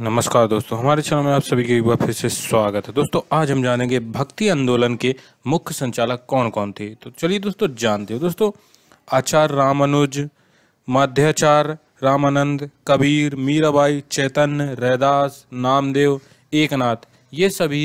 नमस्कार दोस्तों हमारे चैनल में आप सभी के एक बार फिर से स्वागत है दोस्तों आज हम जानेंगे भक्ति आंदोलन के मुख्य संचालक कौन कौन थे तो चलिए दोस्तों जानते हो दोस्तों आचार्य रामानुज माध्याचार्य रामानंद कबीर मीराबाई चैतन्य रैदास नामदेव एकनाथ ये सभी